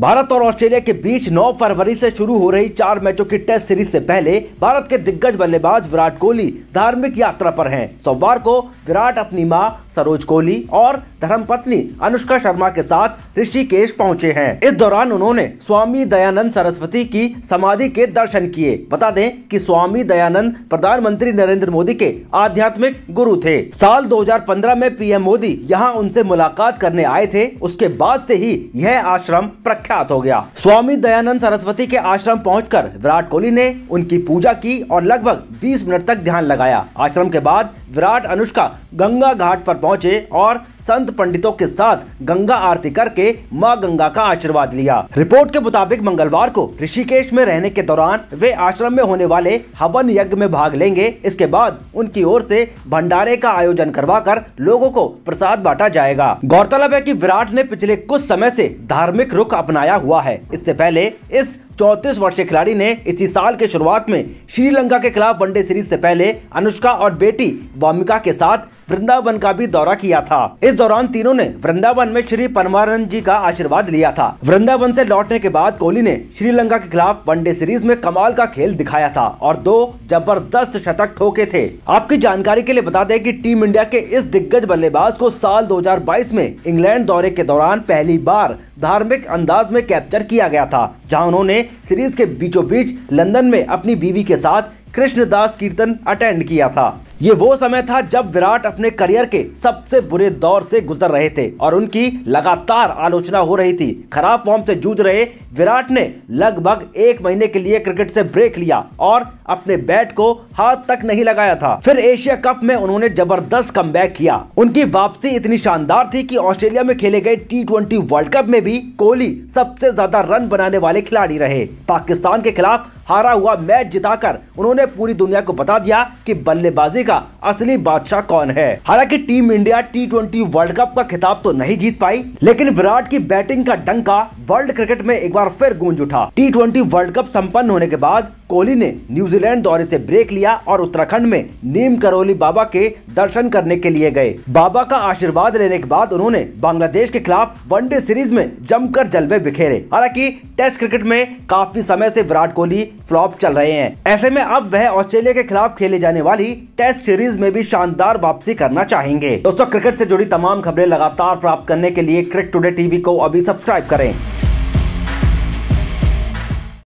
भारत और ऑस्ट्रेलिया के बीच 9 फरवरी से शुरू हो रही चार मैचों की टेस्ट सीरीज से पहले भारत के दिग्गज बल्लेबाज विराट कोहली धार्मिक यात्रा पर हैं। सोमवार को विराट अपनी मां सरोज कोहली और धर्मपत्नी अनुष्का शर्मा के साथ ऋषिकेश पहुंचे हैं इस दौरान उन्होंने स्वामी दयानंद सरस्वती की समाधि के दर्शन किए बता दें कि स्वामी दयानंद प्रधानमंत्री नरेंद्र मोदी के आध्यात्मिक गुरु थे साल 2015 में पीएम मोदी यहाँ उनसे मुलाकात करने आए थे उसके बाद से ही यह आश्रम प्रख्यात प्रख्यात हो गया स्वामी दयानंद सरस्वती के आश्रम पहुंचकर विराट कोहली ने उनकी पूजा की और लगभग 20 मिनट तक ध्यान लगाया आश्रम के बाद विराट अनुष्का गंगा घाट पर पहुंचे और संत पंडितों के साथ गंगा आरती करके माँ गंगा का आशीर्वाद लिया रिपोर्ट के मुताबिक मंगलवार को ऋषिकेश में रहने के दौरान वे आश्रम में होने वाले हवन यज्ञ में भाग लेंगे इसके बाद उनकी ओर से भंडारे का आयोजन करवा कर लोगों को प्रसाद बांटा जाएगा गौरतलब है कि विराट ने पिछले कुछ समय से धार्मिक रुख अपनाया हुआ है इससे पहले इस चौंतीस वर्षीय खिलाड़ी ने इसी साल के शुरुआत में श्रीलंका के खिलाफ वनडे सीरीज से पहले अनुष्का और बेटी वामिका के साथ वृंदावन का भी दौरा किया था इस दौरान तीनों ने वृंदावन में श्री परमानंद जी का आशीर्वाद लिया था वृंदावन से लौटने के बाद कोहली ने श्रीलंका के खिलाफ वनडे सीरीज में कमाल का खेल दिखाया था और दो जबरदस्त शतक ठोके थे आपकी जानकारी के लिए बता दें कि टीम इंडिया के इस दिग्गज बल्लेबाज को साल 2022 में इंग्लैंड दौरे के दौरान पहली बार धार्मिक अंदाज में कैप्चर किया गया था जहाँ उन्होंने सीरीज के बीचों बीच लंदन में अपनी बीवी के साथ कृष्णदास कीर्तन अटेंड किया था ये वो समय था जब विराट अपने करियर के सबसे बुरे दौर से गुजर रहे थे और उनकी लगातार आलोचना हो रही थी खराब फॉर्म से जूझ रहे विराट ने लगभग एक महीने के लिए क्रिकेट से ब्रेक लिया और अपने बैट को हाथ तक नहीं लगाया था फिर एशिया कप में उन्होंने जबरदस्त कम किया उनकी वापसी इतनी शानदार थी कि ऑस्ट्रेलिया में खेले गए टी वर्ल्ड कप में भी कोहली सबसे ज्यादा रन बनाने वाले खिलाड़ी रहे पाकिस्तान के खिलाफ हारा हुआ मैच जिताकर उन्होंने पूरी दुनिया को बता दिया कि बल्लेबाजी का असली बादशाह कौन है हालांकि Team India T World Cup का खिताब तो नहीं जीत पाई लेकिन विराट की बैटिंग का डंका वर्ल्ड क्रिकेट में एक बार फिर गूंज उठा टी ट्वेंटी वर्ल्ड कप संपन्न होने के बाद कोहली ने न्यूजीलैंड दौरे से ब्रेक लिया और उत्तराखंड में नीम करोली बाबा के दर्शन करने के लिए गए बाबा का आशीर्वाद लेने के बाद उन्होंने बांग्लादेश के खिलाफ वनडे सीरीज में जमकर जलवे बिखेरे हालांकि टेस्ट क्रिकेट में काफी समय से विराट कोहली फ्लॉप चल रहे हैं ऐसे में अब वह ऑस्ट्रेलिया के खिलाफ खेले जाने वाली टेस्ट सीरीज में भी शानदार वापसी करना चाहेंगे दोस्तों क्रिकेट ऐसी जुड़ी तमाम खबरें लगातार प्राप्त करने के लिए क्रिकेट टुडे टीवी को अभी सब्सक्राइब करें